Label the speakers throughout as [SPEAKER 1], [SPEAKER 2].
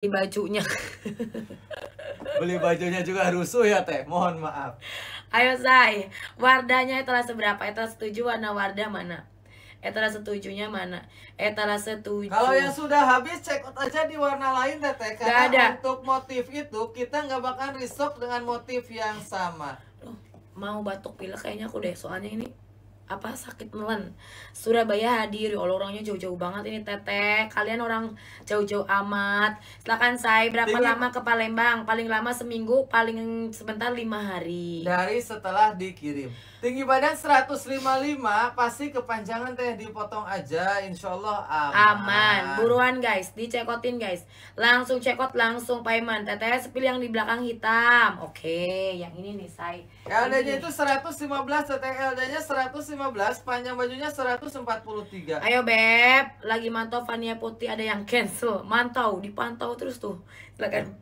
[SPEAKER 1] beli bajunya
[SPEAKER 2] beli bajunya juga rusuh ya teh mohon maaf
[SPEAKER 1] ayo say wardanya itulah seberapa itu setuju warna wardah mana Etala setujunya mana? Etala setuju. Kalau yang sudah
[SPEAKER 2] habis check out aja di warna lain teteh. Karena gak ada. untuk motif itu kita nggak bakal restock dengan motif yang sama. Loh, mau batuk pilek kayaknya aku deh. Soalnya ini apa sakit melen Surabaya
[SPEAKER 1] hadir ya orangnya jauh-jauh banget ini teteh kalian orang jauh-jauh amat silakan saya berapa Dini. Iya. lama ke Palembang paling lama seminggu paling sebentar lima hari
[SPEAKER 2] dari setelah dikirim tinggi badan 155 pasti kepanjangan teh dipotong aja insya Allah aman, aman. buruan guys dicekotin guys langsung
[SPEAKER 1] cekot langsung payment teteh sepil yang di belakang hitam oke yang ini nih saya
[SPEAKER 2] LD-nya itu 115 teteh LD-nya 115 115, panjang bajunya 143.
[SPEAKER 1] Ayo Beb, lagi mantau Fania Putih ada yang cancel. Mantau, dipantau terus tuh. Silakan.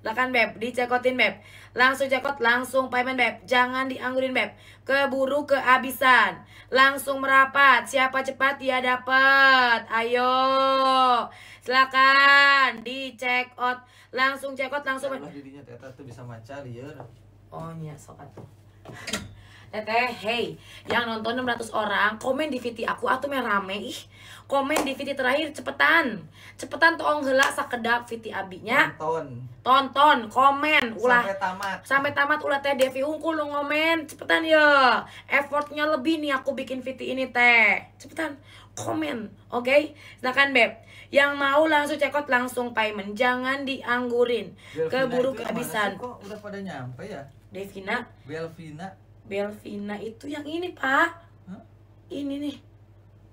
[SPEAKER 1] Silakan Beb, dicekotin Beb. Langsung cekot, langsung payment Beb. Jangan dianggurin Beb. Keburu kehabisan. Langsung merapat. Siapa cepat dia dapat. Ayo. Silakan dicek out. Langsung cekot, langsung. Allah didinya teta tuh bisa maca liar. Iya. Oh, iya, sokat. atuh. Teteh, hey, yang nonton 600 orang, komen di VT aku atau yang rame ih. Komen di VT terakhir cepetan. Cepetan tolong heula sakedap VT abinya. Tonton. Tonton, komen ulah sampai tamat. Sampai tamat ulah Teh Devi ungkul lu ngomen. Cepetan ya. Effortnya lebih nih aku bikin VT ini Teh. Cepetan komen, oke? Okay? Nah Silakan Beb. Yang mau langsung cekot langsung payment, jangan dianggurin. Keburu kehabisan. Kok udah pada nyampe ya? Devina.
[SPEAKER 2] Belvina Belvina itu yang ini, Pak. Hah? Ini nih.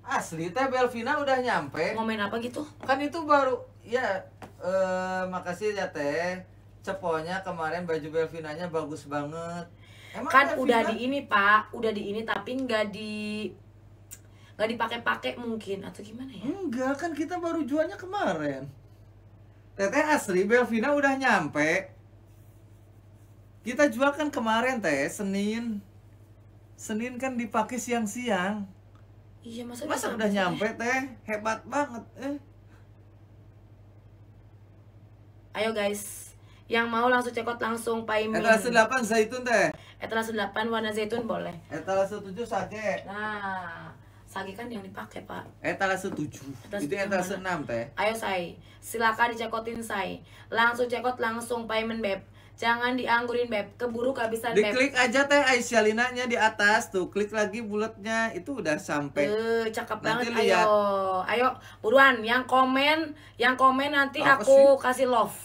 [SPEAKER 2] Asli teh Belvina udah nyampe. Ngomain apa gitu? Kan itu baru ya eh makasih ya teh. Ceponya kemarin baju Belvinanya bagus banget. Emang kan Belvina? udah di
[SPEAKER 1] ini, Pak. Udah di ini tapi nggak di nggak dipakai-pakai mungkin atau gimana ya?
[SPEAKER 2] Enggak, kan kita baru jualnya kemarin. Teteh asli Belvina udah nyampe. Kita jual kan kemarin teh Senin. Senin kan dipakai siang-siang. Iya, masa, masa udah nyampe teh? Hebat banget. Eh.
[SPEAKER 1] Ayo guys, yang mau langsung cekot langsung paimin. Etalase 8 zaitun teh. Etalase 8 warna zaitun boleh.
[SPEAKER 2] Etalase 7 sake.
[SPEAKER 1] Nah, sage kan yang dipakai,
[SPEAKER 2] Pak. Etalase 7. Etalase Itu etalase 6 teh.
[SPEAKER 1] Ayo, saya Silakan dicekotin, saya Langsung cekot langsung payment Beb. Jangan dianggurin beb, keburu kehabisan beb. Diklik
[SPEAKER 2] aja teh Aisyah Linanya di atas tuh, klik lagi bulatnya itu udah sampai.
[SPEAKER 1] Eh, cakep nanti banget. liat Ayo, ayo buruan yang komen, yang komen nanti Apa aku sih? kasih love.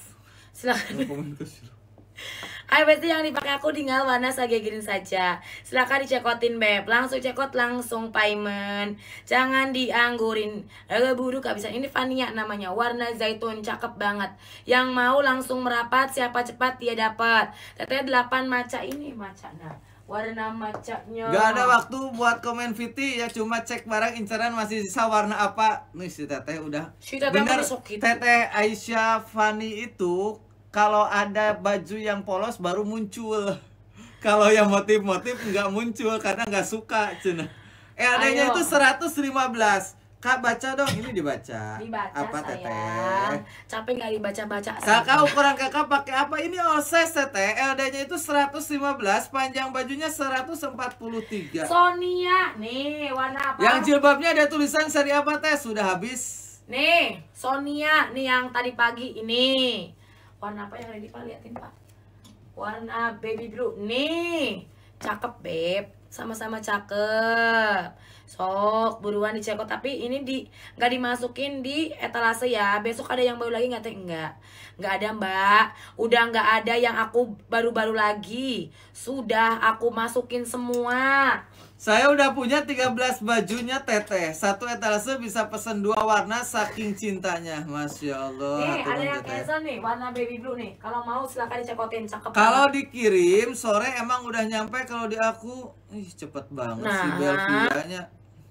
[SPEAKER 1] Silakan.
[SPEAKER 2] kasih love.
[SPEAKER 1] IPC yang dipakai aku tinggal warna sagegirin saja. Silahkan dicekotin beb. Langsung cekot langsung payment. Jangan dianggurin. Agak buruk gak bisa. Ini Fania namanya. Warna zaitun cakep banget. Yang mau langsung merapat siapa cepat dia dapat. Teteh delapan maca ini maca. Nah warna macaknya Gak ada waktu
[SPEAKER 2] buat komen Viti ya cuma cek barang inceran masih sisa warna apa nih si teteh udah si teteh bener gitu. teteh Aisyah Fani itu kalau ada baju yang polos baru muncul kalau yang motif-motif nggak muncul karena nggak suka cina eh adanya Ayo. itu 115 Kak baca dong, ini dibaca.
[SPEAKER 1] Dibaca apa sayang. teteh? Capek nggak dibaca-baca.
[SPEAKER 2] Kakak ukuran kakak pakai apa? Ini oses size teteh. LD-nya eh, itu 115, panjang bajunya 143. Sonia, nih warna apa? Yang jilbabnya ada tulisan seri apa teh? Sudah habis.
[SPEAKER 1] Nih, Sonia nih yang tadi pagi ini warna apa yang ready pak liatin pak warna baby blue nih cakep beb sama-sama cakep sok buruan dicekot tapi ini di nggak dimasukin di etalase ya besok ada yang baru lagi nggak teh enggak nggak ada mbak udah nggak ada yang aku baru-baru lagi sudah
[SPEAKER 2] aku masukin semua saya udah punya 13 bajunya teteh. Satu etalase bisa pesen dua warna saking cintanya. Masya Allah. Nih, eh, ada yang cancel
[SPEAKER 1] nih, warna baby blue nih. Kalau mau silahkan dicekotin, cakep. Kalau
[SPEAKER 2] dikirim sore emang udah nyampe kalau di aku. Ih, cepet banget nah, sih Belvianya.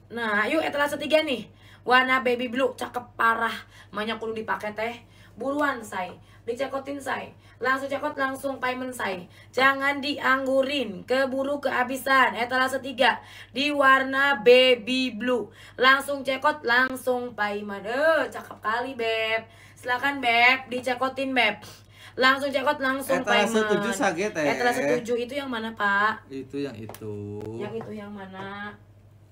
[SPEAKER 1] Nah, yuk etalase tiga nih. Warna baby blue, cakep parah. Banyak kudu dipakai teh buruan say dicekotin say langsung cekot langsung payment say jangan dianggurin keburu kehabisan etalase setiga di warna baby blue langsung cekot langsung payment eh cakep kali beb silakan beb dicekotin beb langsung cekot langsung etalase payment eh. etalase tujuh
[SPEAKER 2] eh etalase setuju
[SPEAKER 1] itu yang mana pak
[SPEAKER 2] itu yang itu yang itu
[SPEAKER 1] yang mana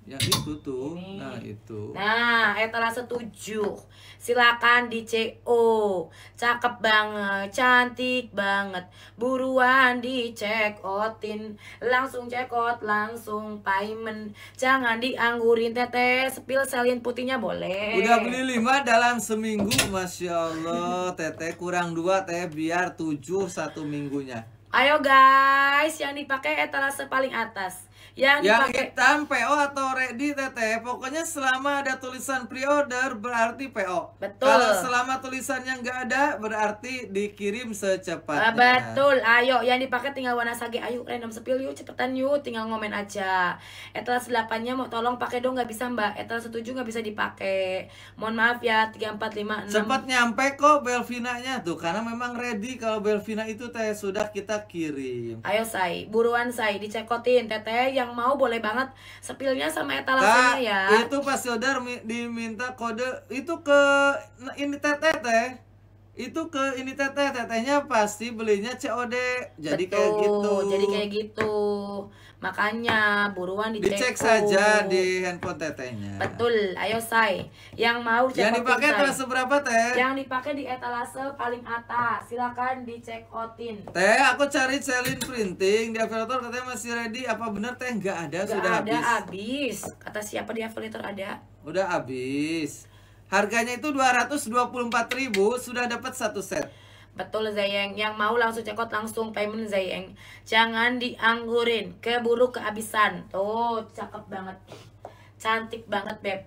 [SPEAKER 2] Ya itu tuh. Ini. Nah, itu.
[SPEAKER 1] Nah, etalase setuju. Silakan di CO. Cakep banget, cantik banget. Buruan dicek otin. Langsung check out, langsung payment. Jangan dianggurin teteh. Spill selin putihnya boleh. Udah beli
[SPEAKER 2] lima dalam seminggu, Masya Allah. Teteh kurang dua, teh biar tujuh satu minggunya.
[SPEAKER 1] Ayo guys, yang dipakai
[SPEAKER 2] etalase paling atas yang yang dipakai... hitam PO atau ready teteh pokoknya selama ada tulisan pre-order berarti PO betul kalau selama tulisannya nggak ada berarti dikirim secepatnya ah, betul
[SPEAKER 1] ayo yang dipakai tinggal warna sage ayo random sepil yuk cepetan yuk tinggal ngomen aja etalase 8 nya mau tolong pakai dong nggak bisa mbak etalase setuju nggak bisa dipakai mohon maaf ya 3, 4, 5, 6 cepet
[SPEAKER 2] nyampe kok Belvina nya tuh karena memang ready kalau Belvina itu teh sudah kita kirim
[SPEAKER 1] ayo say buruan say dicekotin teteh yang yang mau boleh banget sepilnya sama etalasenya ya.
[SPEAKER 2] Itu pas Yodar diminta kode itu ke ini teteh itu ke ini teteh tetehnya pasti belinya COD jadi Betul, kayak gitu jadi kayak gitu makanya buruan dicek dicek saja di handphone tetehnya betul ayo say yang mau yang dipakai kelas berapa teh yang
[SPEAKER 1] dipakai di etalase paling atas silakan dicek outin
[SPEAKER 2] teh aku cari Celine printing di afiliator katanya masih ready apa bener teh nggak ada Gak sudah ada habis.
[SPEAKER 1] habis kata siapa di afiliator ada
[SPEAKER 2] udah habis Harganya itu 224.000 sudah dapat satu set.
[SPEAKER 1] Betul Zayeng, yang mau langsung cekot langsung payment Zayeng. Jangan dianggurin, keburu kehabisan. Tuh, cakep banget. Cantik banget, Beb.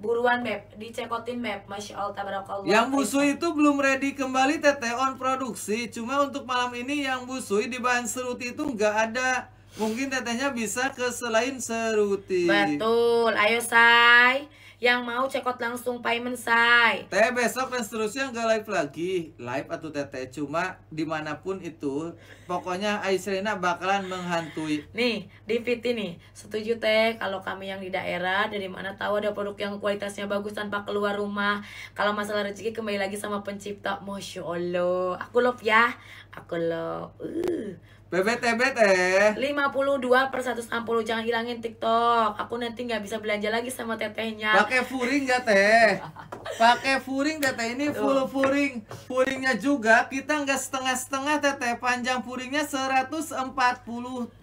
[SPEAKER 1] Buruan, Beb. Dicekotin, Beb. Masya Allah, tabarakallah. Yang
[SPEAKER 2] busui itu belum ready kembali teteh on produksi. Cuma untuk malam ini yang busui di bahan seruti itu nggak ada. Mungkin tetehnya bisa ke selain seruti.
[SPEAKER 1] Betul. Ayo, Say. Yang mau cekot langsung payment say.
[SPEAKER 2] Teh besok dan seterusnya nggak live lagi. Live atau teteh cuma dimanapun itu. Pokoknya Aisrina bakalan menghantui. Nih, di fit ini
[SPEAKER 1] Setuju teh kalau kami yang di daerah dari mana tahu ada produk yang kualitasnya bagus tanpa keluar rumah. Kalau masalah rezeki kembali lagi sama pencipta. Masya Allah. Aku love ya. Aku love. Uh puluh 52 per 160 Jangan hilangin TikTok Aku nanti nggak bisa belanja lagi sama tetehnya Pakai
[SPEAKER 2] furing nggak teh? Pakai furing teteh ini full furing Furingnya juga Kita nggak setengah-setengah teteh Panjang furingnya 140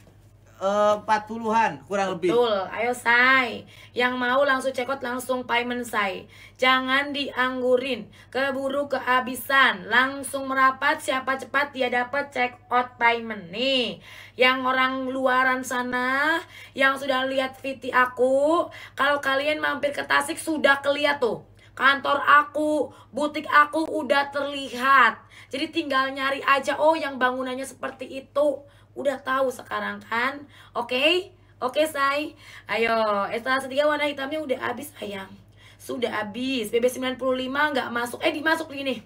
[SPEAKER 2] Eh, empat puluhan kurang lebih. Betul,
[SPEAKER 1] ayo say. Yang mau langsung cekot langsung payment say. Jangan dianggurin, keburu kehabisan. Langsung merapat siapa cepat dia dapat check out payment nih. Yang orang luaran sana, yang sudah lihat VT aku, kalau kalian mampir ke Tasik sudah keliat tuh. Kantor aku, butik aku udah terlihat. Jadi tinggal nyari aja oh yang bangunannya seperti itu udah tahu sekarang kan oke okay? oke okay, say ayo etalase tiga warna hitamnya udah habis sayang sudah habis BB95 nggak masuk eh dimasuk gini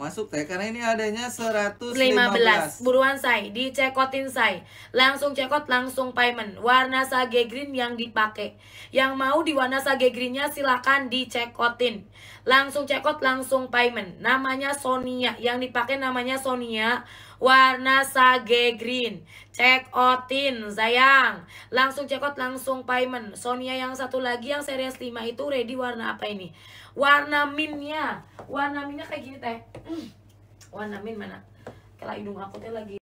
[SPEAKER 1] masuk teh karena ini adanya 115 15. buruan say dicekotin say langsung cekot langsung payment warna sage green yang dipakai yang mau di warna sage greennya silahkan dicekotin langsung cekot langsung payment namanya Sonia yang dipakai namanya Sonia warna sage green Check outin, sayang. Langsung check out, langsung payment. Sonia yang satu lagi yang series 5 itu ready warna apa ini? Warna minnya. Warna minnya kayak gini teh. Hmm. Warna min mana? Kela hidung aku teh lagi